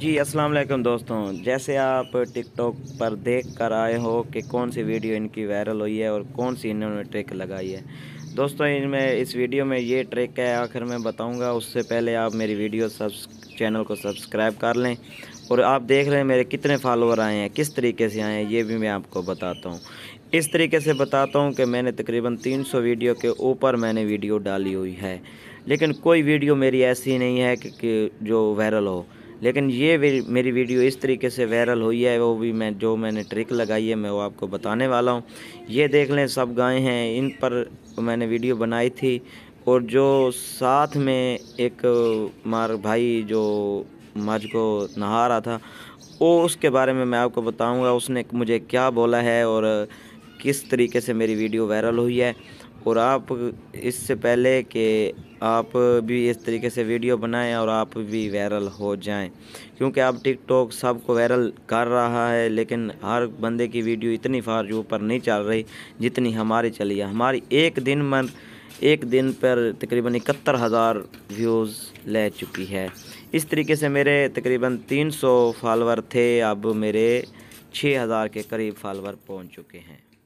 जी अस्सलाम वालेकुम दोस्तों जैसे आप टिकटॉक पर देख कर आए हो कि कौन सी वीडियो इनकी वायरल हुई है और कौन सी इन्होंने ट्रिक लगाई है दोस्तों इनमें इस वीडियो में ये ट्रिक है आखिर मैं बताऊंगा उससे पहले आप मेरी वीडियो सब्स चैनल को सब्सक्राइब कर लें और आप देख रहे हैं मेरे कितने फॉलोअर आए हैं किस तरीके से आए हैं ये भी मैं आपको बताता हूँ इस तरीके से बताता हूँ कि मैंने तकरीबन 300 वीडियो के ऊपर मैंने वीडियो डाली हुई है लेकिन कोई वीडियो मेरी ऐसी नहीं है कि, कि जो वायरल हो लेकिन ये मेरी वीडियो इस तरीके से वायरल हुई है वो भी मैं जो मैंने ट्रिक लगाई है मैं वो आपको बताने वाला हूँ ये देख लें सब गायें हैं इन पर मैंने वीडियो बनाई थी और जो साथ में एक मार भाई जो मज को नहा रहा था वो उसके बारे में मैं आपको बताऊंगा उसने मुझे क्या बोला है और किस तरीके से मेरी वीडियो वायरल हुई है और आप इससे पहले कि आप भी इस तरीके से वीडियो बनाएं और आप भी वायरल हो जाएं क्योंकि आप टिकटॉक सबको वायरल कर रहा है लेकिन हर बंदे की वीडियो इतनी फार ऊपर नहीं चल रही जितनी हमारी चली है हमारी एक दिन में एक दिन पर तकरीबन इकहत्तर हज़ार व्यूज़ ले चुकी है इस तरीके से मेरे तकरीबन 300 फॉलोअर थे अब मेरे 6000 के करीब फॉलोअर पहुंच चुके हैं